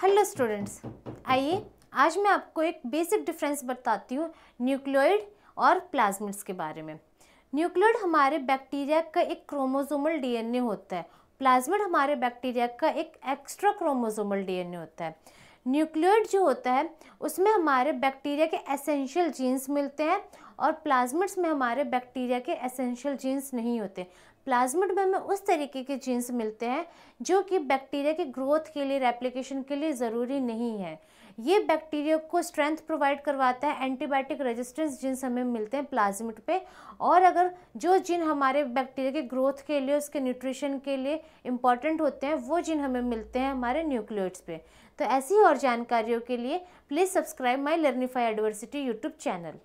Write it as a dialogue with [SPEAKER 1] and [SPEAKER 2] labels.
[SPEAKER 1] hello students आइए आज मैं आपको एक बेसिक डिफरेंस बताती हूँ न्यूक्लियोइड और प्लाज्मिड्स के बारे में न्यूक्लियोइड हमारे बैक्टीरिया का एक क्रोमोसोमल डीएनए होता है प्लाज्मिड हमारे बैक्टीरिया का एक एक्स्ट्रा क्रोमोसोमल डीएनए होता है न्यूक्लियोइड जो होता है उसमें हमारे बैक्टीरिया के एसेंशियल जीन्स मिलते हैं और प्लाज्मिड्स में हमारे बैक्टीरिया के एसेंशियल जीन्स नहीं होते प्लाज्मिड में हमें उस तरीके के जीन्स मिलते हैं जो कि बैक्टीरिया के ग्रोथ के लिए रेप्लिकेशन के लिए ज़रूरी नहीं है ये बैक्टीरिया को स्ट्रेंथ प्रोवाइड करवाता है एंटीबायोटिक रेजिस्टेंस जीन्स हमें मिलते हैं प्लाज्मिड पे और अगर जो जिन हमारे बैक्टीरिया के ग्रोथ के लिए उसके न्यूट्रिशन के लिए इंपॉर्टेंट होते हैं वो जिन हमें मिलते हैं हमारे न्यूक्लियोइड्स पे तो ऐसी और जानकारियों के लिए please subscribe my Learnify adversity YouTube channel